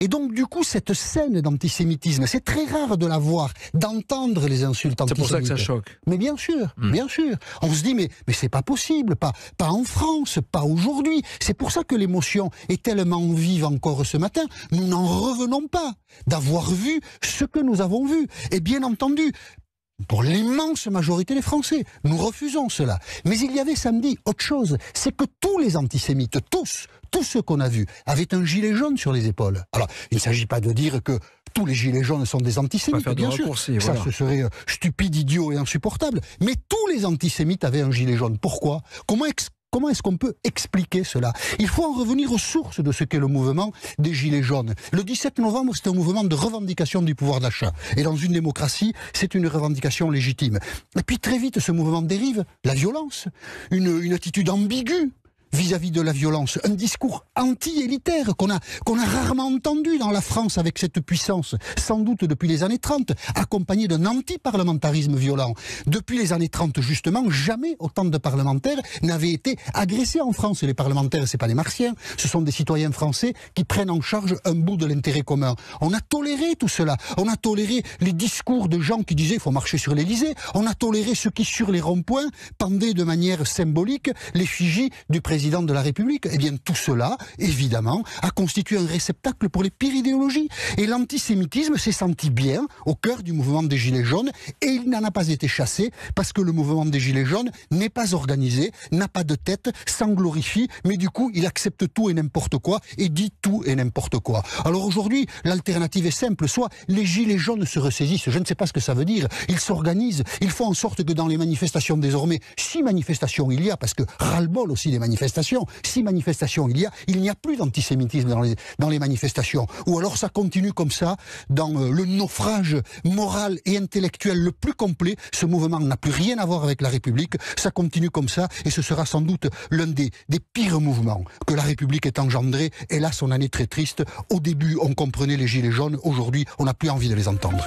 Et donc, du coup, cette scène d'antisémitisme, c'est très rare de la voir, d'entendre les insultes antisémites. C'est pour ça que ça choque. Mais bien sûr, hmm. bien sûr. On se dit, mais, mais c'est pas possible, pas, pas en France, pas aujourd'hui. C'est pour ça que l'émotion est tellement vive encore ce matin. Nous n'en revenons pas d'avoir vu ce que nous avons vu. Et bien entendu, pour l'immense majorité des Français. Nous refusons cela. Mais il y avait samedi autre chose, c'est que tous les antisémites, tous, tous ceux qu'on a vus, avaient un gilet jaune sur les épaules. Alors, il ne s'agit pas de dire que tous les gilets jaunes sont des antisémites, bien sûr. Ça, ce serait euh, stupide, idiot et insupportable. Mais tous les antisémites avaient un gilet jaune. Pourquoi Comment Comment est-ce qu'on peut expliquer cela Il faut en revenir aux sources de ce qu'est le mouvement des Gilets jaunes. Le 17 novembre, c'est un mouvement de revendication du pouvoir d'achat. Et dans une démocratie, c'est une revendication légitime. Et puis très vite, ce mouvement dérive, la violence, une, une attitude ambiguë vis-à-vis de la violence, un discours anti-élitaire qu'on a, qu'on a rarement entendu dans la France avec cette puissance, sans doute depuis les années 30, accompagné d'un anti-parlementarisme violent. Depuis les années 30, justement, jamais autant de parlementaires n'avaient été agressés en France. Et les parlementaires, c'est pas les martiens, ce sont des citoyens français qui prennent en charge un bout de l'intérêt commun. On a toléré tout cela. On a toléré les discours de gens qui disaient il faut marcher sur l'Elysée. On a toléré ceux qui, sur les ronds-points, pendaient de manière symbolique l'effigie du président présidente de la République. Eh bien, tout cela, évidemment, a constitué un réceptacle pour les pires idéologies. Et l'antisémitisme s'est senti bien au cœur du mouvement des Gilets jaunes et il n'en a pas été chassé parce que le mouvement des Gilets jaunes n'est pas organisé, n'a pas de tête, s'en glorifie, mais du coup, il accepte tout et n'importe quoi et dit tout et n'importe quoi. Alors aujourd'hui, l'alternative est simple. Soit les Gilets jaunes se ressaisissent, je ne sais pas ce que ça veut dire, ils s'organisent, ils font en sorte que dans les manifestations désormais, si manifestations il y a, parce que ras-le-bol aussi des manifestations, si manifestations il y a, il n'y a plus d'antisémitisme dans les, dans les manifestations. Ou alors ça continue comme ça, dans euh, le naufrage moral et intellectuel le plus complet. Ce mouvement n'a plus rien à voir avec la République. Ça continue comme ça et ce sera sans doute l'un des, des pires mouvements que la République ait engendré. Et là son année très triste. Au début, on comprenait les Gilets jaunes. Aujourd'hui, on n'a plus envie de les entendre.